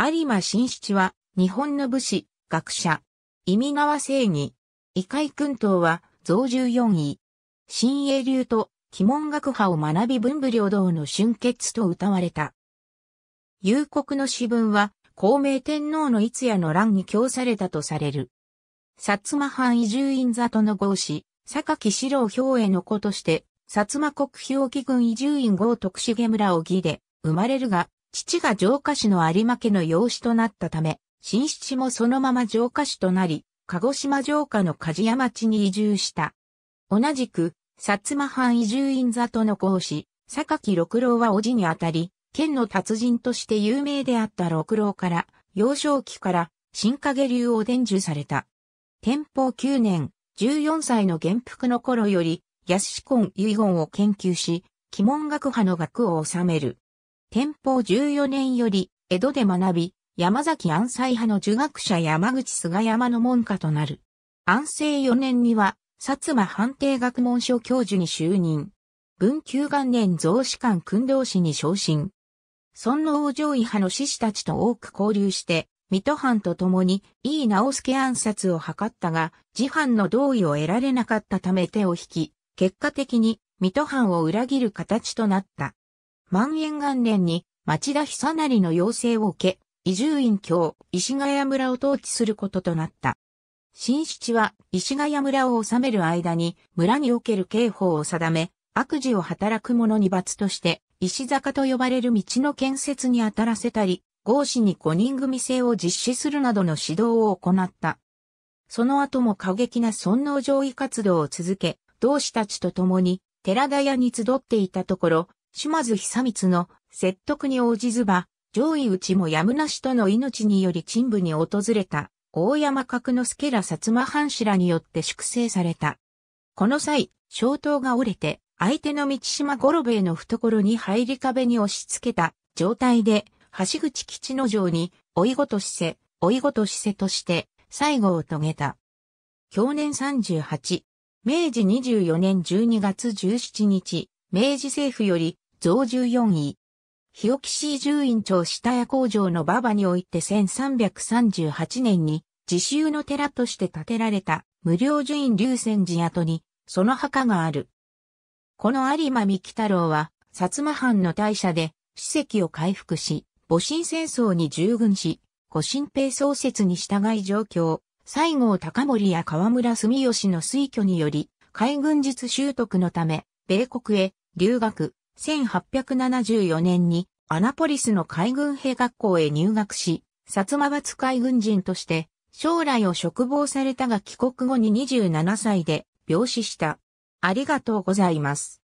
有馬新七は、日本の武士、学者。意味川正義。異界君等は、増十四位。新英流と、鬼門学派を学び文武両道の春結と歌われた。幽国の詩文は、孔明天皇の逸夜の乱に供されたとされる。薩摩藩移住院里の合坂榊四郎兵衛の子として、薩摩国標記軍移住院郷徳重村を義で、生まれるが、父が城下市の有馬家の養子となったため、新七もそのまま城下市となり、鹿児島城下の梶屋町に移住した。同じく、薩摩藩移住院座との講師、榊六郎は叔父にあたり、県の達人として有名であった六郎から、幼少期から新影流を伝授された。天保9年、14歳の元服の頃より、安子根遺言を研究し、鬼門学派の学を収める。天保14年より、江戸で学び、山崎安西派の儒学者山口菅山の門下となる。安政4年には、薩摩判定学問所教授に就任。文久元年増士官訓導士に昇進。尊王攘夷派の志士たちと多く交流して、水戸藩と共に井伊直助暗殺を図ったが、自藩の同意を得られなかったため手を引き、結果的に水戸藩を裏切る形となった。万円元年に町田久成の要請を受け、移住院協、石ヶ谷村を統治することとなった。新七は石ヶ谷村を治める間に村における刑法を定め、悪事を働く者に罰として、石坂と呼ばれる道の建設に当たらせたり、合士に五人組制を実施するなどの指導を行った。その後も過激な尊皇上位活動を続け、同志たちと共に寺田屋に集っていたところ、島津久光の説得に応じずば、上位内もやむなしとの命により陳部に訪れた、大山角之助ら薩摩藩士らによって粛清された。この際、小刀が折れて、相手の道島五郎兵衛の懐に入り壁に押し付けた状態で、橋口吉之丞に、追いごとしせ、追いごとしせとして、最後を遂げた。去年38、明治24年12月17日、明治政府より、増14位。日置市住院町下屋工場の馬場において1338年に、自習の寺として建てられた、無料住院龍泉寺跡に、その墓がある。この有馬三木太郎は、薩摩藩の大社で、史跡を回復し、戊辰戦争に従軍し、戊辰兵創設に従い上京、西郷隆盛や河村住吉の推挙により、海軍術習得のため、米国へ留学、1874年にアナポリスの海軍兵学校へ入学し、薩摩閥海軍人として将来を嘱望されたが帰国後に27歳で病死した。ありがとうございます。